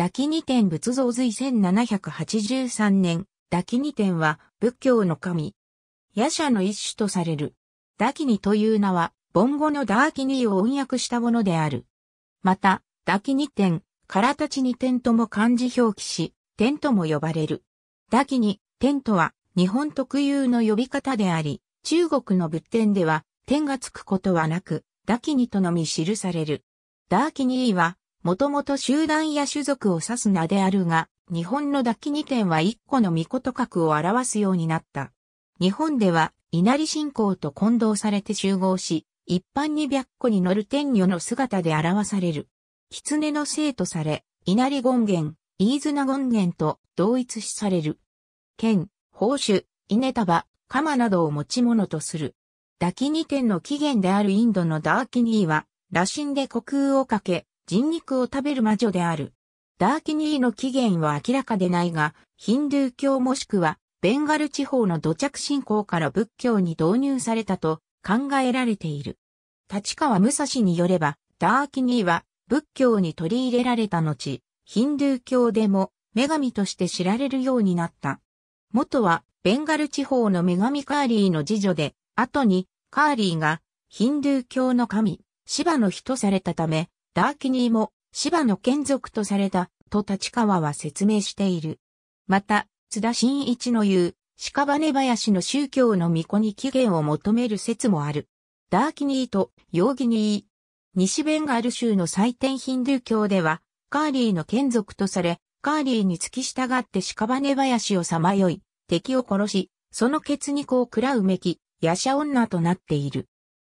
ダキニ天仏像随1783年、ダキニ天は仏教の神。夜叉の一種とされる。ダキニという名は、梵語のダーキニを音訳したものである。また、ダキニ天、空立ちに天とも漢字表記し、天とも呼ばれる。ダキニ、天とは、日本特有の呼び方であり、中国の仏典では、天がつくことはなく、ダキニとのみ記される。ダーキニーは、もともと集団や種族を指す名であるが、日本の抱き二点は一個の御事格を表すようになった。日本では、稲荷信仰と混同されて集合し、一般に白個に乗る天女の姿で表される。狐の生とされ、稲荷権現、飯綱権現と同一視される。剣、宝珠、稲束、鎌などを持ち物とする。ダキニ天の起源であるインドのダーキニーは、羅針で虚空をかけ、人肉を食べる魔女である。ダーキニーの起源は明らかでないが、ヒンドゥー教もしくは、ベンガル地方の土着信仰から仏教に導入されたと考えられている。立川武蔵によれば、ダーキニーは仏教に取り入れられた後、ヒンドゥー教でも女神として知られるようになった。元はベンガル地方の女神カーリーの次女で、後にカーリーがヒンドゥー教の神、シバの日とされたため、ダーキニーも芝の眷属とされたと立川は説明している。また、津田新一の言う、屍林の宗教の巫女に起源を求める説もある。ダーキニーと容疑にいい。西ベンガル州の祭典ヒンドゥー教では、カーリーの眷属とされ、カーリーに付き従って屍林をさまよい、敵を殺し、その血肉を喰らうめき、夜叉女となっている。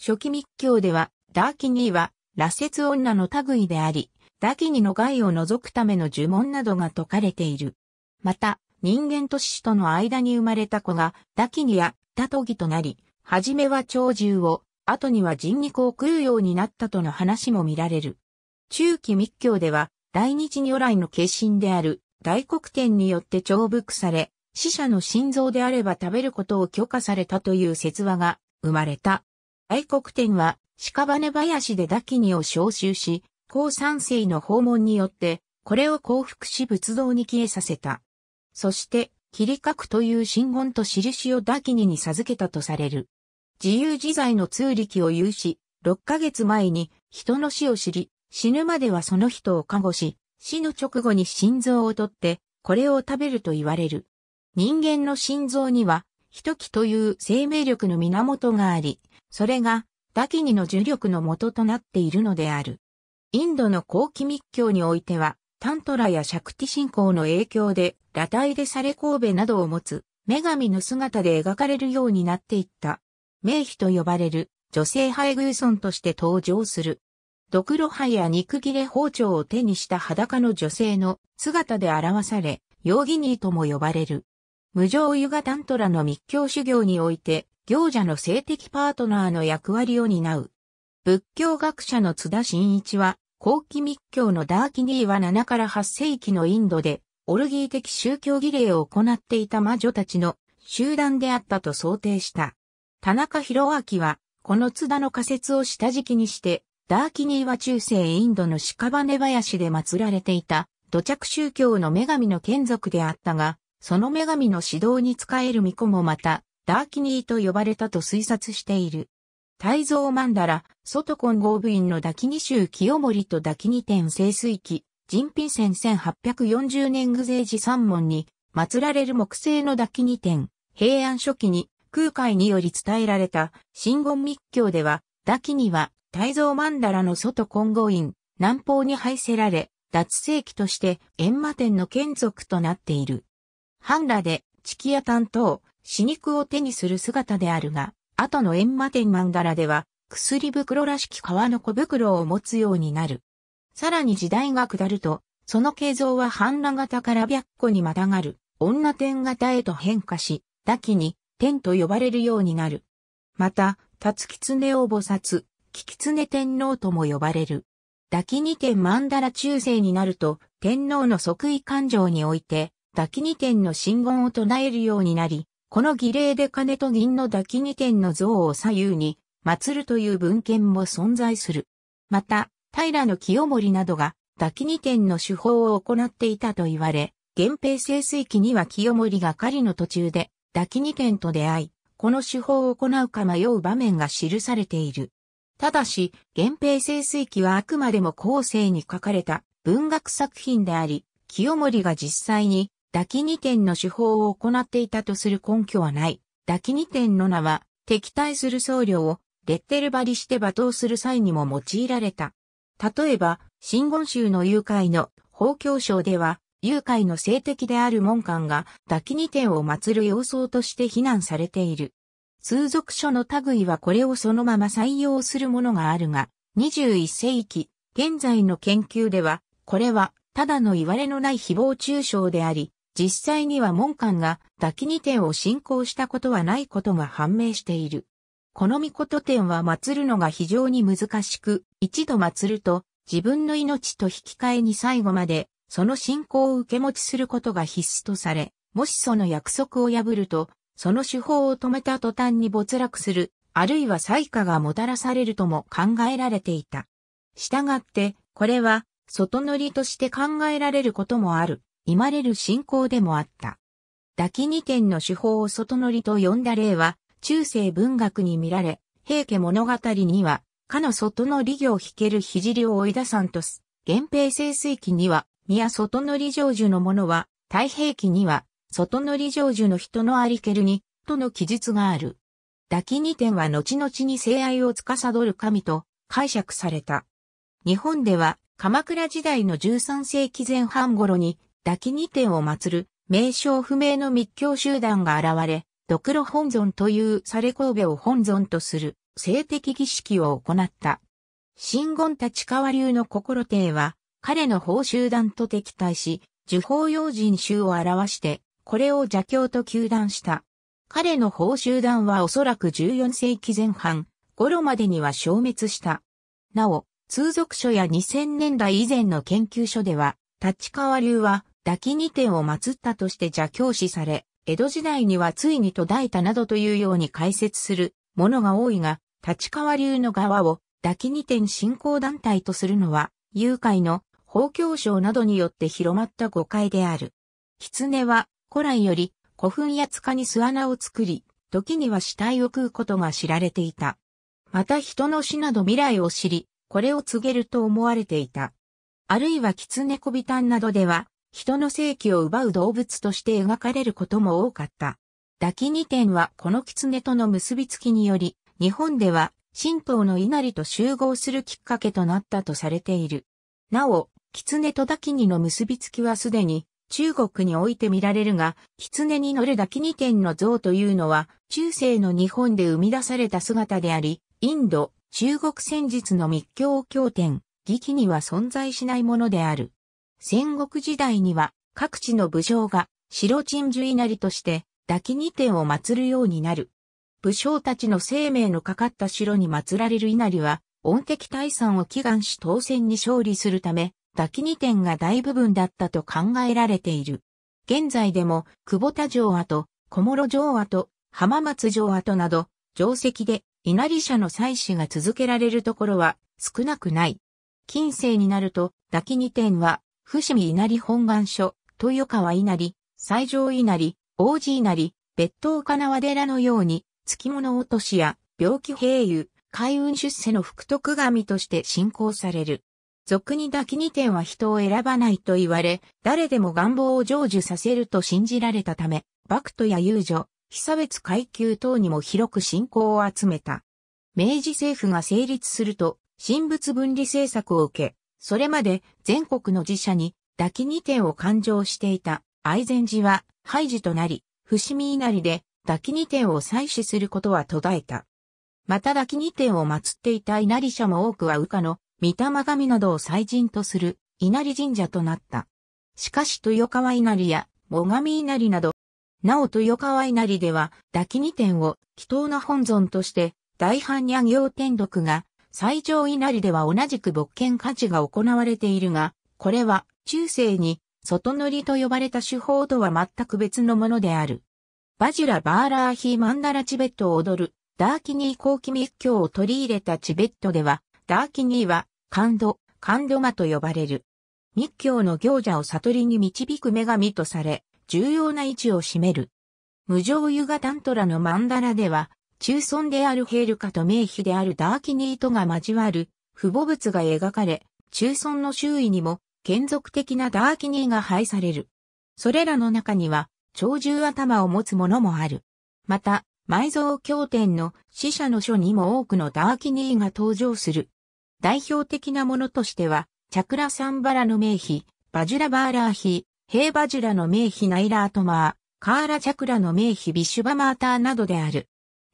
初期密教では、ダーキニーは、羅刹女の類であり、ダキニの害を除くための呪文などが解かれている。また、人間と死との間に生まれた子が、ダキニやタトギとなり、はじめは鳥獣を、後には人肉を食うようになったとの話も見られる。中期密教では、大日如来の化身である、大黒天によって重複され、死者の心臓であれば食べることを許可されたという説話が生まれた。大黒天は屍林でダキニを召集し、高三世の訪問によって、これを降伏し仏像に消えさせた。そして、切り書くという真言と印をダキニに授けたとされる。自由自在の通力を有し、6ヶ月前に人の死を知り、死ぬまではその人を加護し、死の直後に心臓を取って、これを食べると言われる。人間の心臓には、一気という生命力の源があり、それがダキニの呪力の元となっているのである。インドの後期密教においては、タントラやシャクティ信仰の影響で、裸体でされ神戸などを持つ、女神の姿で描かれるようになっていった。名妃と呼ばれる、女性配偶尊として登場する。ドクロイや肉切れ包丁を手にした裸の女性の姿で表され、容疑ニーとも呼ばれる。無常ユガタントラの密教修行において、行者の性的パートナーの役割を担う。仏教学者の津田真一は、後期密教のダーキニーは7から8世紀のインドで、オルギー的宗教儀礼を行っていた魔女たちの集団であったと想定した。田中博明は、この津田の仮説を下敷きにして、ダーキニーは中世インドの屍林で祀られていた土着宗教の女神の眷属であったが、その女神の指導に仕える巫女もまた、ダーキニーと呼ばれたと推察している。大蔵曼荼羅、外混合部員のダキニ州清盛とダキニ天聖水記、人品戦1840年具税寺三門に、祀られる木製のダキニ天、平安初期に空海により伝えられた、真言密教では、ダキニは大蔵曼荼羅の外混合院、南方に廃せられ、脱世紀として閻魔天の眷属となっている。半裸で、チキ屋担当、死肉を手にする姿であるが、後の閻魔天曼荼羅では、薬袋らしき革の小袋を持つようになる。さらに時代が下ると、その形像は半裸型から白虎にまたがる、女天型へと変化し、打機に天と呼ばれるようになる。また、辰狐を菩薩、つね天皇とも呼ばれる。打機に天曼荼羅中世になると、天皇の即位感情において、打記二点の真言を唱えるようになり、この儀礼で金と銀の打記二点の像を左右に祀るという文献も存在する。また、平清盛などが打記二点の手法を行っていたと言われ、源平盛水期には清盛が狩りの途中で打記二点と出会い、この手法を行うか迷う場面が記されている。ただし、源平盛水期はあくまでも後世に書かれた文学作品であり、清盛が実際に抱き二点の手法を行っていたとする根拠はない。抱き二点の名は、敵対する僧侶をレッテル張りして罵倒する際にも用いられた。例えば、新言宗の誘拐の法教省では、誘拐の性的である門官が、抱き二点を祀る様相として非難されている。通俗書の類はこれをそのまま採用するものがあるが、21世紀、現在の研究では、これは、ただの言われのない誹謗中傷であり、実際には門官が滝に天を信仰したことはないことが判明している。この御事天は祀るのが非常に難しく、一度祀ると自分の命と引き換えに最後までその信仰を受け持ちすることが必須とされ、もしその約束を破ると、その手法を止めた途端に没落する、あるいは災禍がもたらされるとも考えられていた。したがって、これは、外乗りとして考えられることもある。いまれる信仰でもあった。抱き二点の手法を外乗りと呼んだ例は、中世文学に見られ、平家物語には、かの外乗り行引けるりを追い出さんとす。源平清水記には、宮外乗り成就のものは、太平記には、外乗り成就の人のありけるに、との記述がある。抱き二点は後々に性愛を司る神と解釈された。日本では鎌倉時代の13世紀前半頃にダきに天を祀る、名称不明の密教集団が現れ、ドクロ本尊というされ神戸を本尊とする、性的儀式を行った。新言立川流の心帝は、彼の法集団と敵対し、受法用人衆を表して、これを邪教と求断した。彼の法集団はおそらく14世紀前半、頃までには消滅した。なお、通俗書や2000年代以前の研究書では、立川流は抱き二手を祀ったとして邪教師され、江戸時代にはついに途絶えたなどというように解説するものが多いが、立川流の側を抱きニ天信仰団体とするのは、誘拐の法教省などによって広まった誤解である。狐は古来より古墳や塚に巣穴を作り、時には死体を食うことが知られていた。また人の死など未来を知り、これを告げると思われていた。あるいは狐小ビタなどでは、人の生気を奪う動物として描かれることも多かった。ダキニ展はこの狐との結びつきにより、日本では神道の稲荷と集合するきっかけとなったとされている。なお、狐とダキニの結びつきはすでに中国において見られるが、狐に乗るダキニ天の像というのは、中世の日本で生み出された姿であり、インド、中国戦術の密教経典、儀記には存在しないものである。戦国時代には各地の武将が白鎮守稲荷として抱き二点を祀るようになる。武将たちの生命のかかった城に祀られる稲荷は、恩敵退散を祈願し当選に勝利するため、抱き二点が大部分だったと考えられている。現在でも、久保田城跡、小諸城跡、浜松城跡など、城跡で稲荷社の祭祀が続けられるところは少なくない。近世になると、抱き二点は伏見稲荷本願所、豊川稲荷、西条稲荷、王子稲荷、別当金輪寺のように、月物落としや、病気併癒、海運出世の福徳神として信仰される。俗に抱き二点は人を選ばないと言われ、誰でも願望を成就させると信じられたため、幕府や遊女、被差別階級等にも広く信仰を集めた。明治政府が成立すると、神仏分離政策を受け、それまで全国の寺社に抱き二点を勘定していた愛禅寺は廃寺となり、伏見稲荷で抱き二点を採取することは途絶えた。また抱き二点を祀っていた稲荷社も多くは羽化の御霊神などを祭神とする稲荷神社となった。しかし豊川稲荷や最上稲荷など、なお豊川稲荷では抱き二点を祈祷な本尊として大般若行天読が最上稲荷では同じく牧犬家事が行われているが、これは中世に外乗りと呼ばれた手法とは全く別のものである。バジラ・バーラーヒー・マンダラ・チベットを踊るダーキニー・コーキ密教を取り入れたチベットでは、ダーキニーはカンド、カンドマと呼ばれる。密教の行者を悟りに導く女神とされ、重要な位置を占める。無常ユガタントラのマンダラでは、中尊であるヘルカと名碑であるダーキニーとが交わる父母物が描かれ、中尊の周囲にも、眷属的なダーキニーが配される。それらの中には、鳥獣頭を持つものもある。また、埋蔵経典の死者の書にも多くのダーキニーが登場する。代表的なものとしては、チャクラサンバラの名碑、バジュラバーラーヒ、ヘイバジュラの名碑ナイラートマー、カーラチャクラの名碑ビシュバマーターなどである。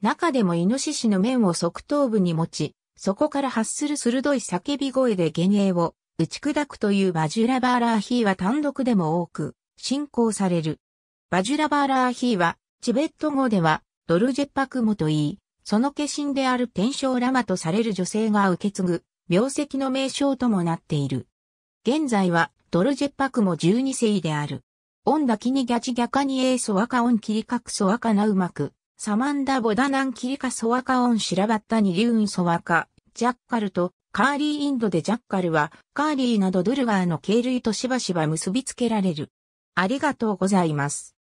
中でもイノシシの面を側頭部に持ち、そこから発する鋭い叫び声で幻影を打ち砕くというバジュラバーラーヒーは単独でも多く信仰される。バジュラバーラーヒーはチベット語ではドルジェパクモと言い、その化身である天正ラマとされる女性が受け継ぐ病跡の名称ともなっている。現在はドルジェパクモ12世である。オンダキニギャチギャカニエーソワカオンキリカクソワカナウマク。サマンダ・ボダナン・キリカ・ソワカ・オン・シラバッタ・ニリュウン・ソワカ、ジャッカルと、カーリー・インドでジャッカルは、カーリーなどドゥルガーの系類としばしば結びつけられる。ありがとうございます。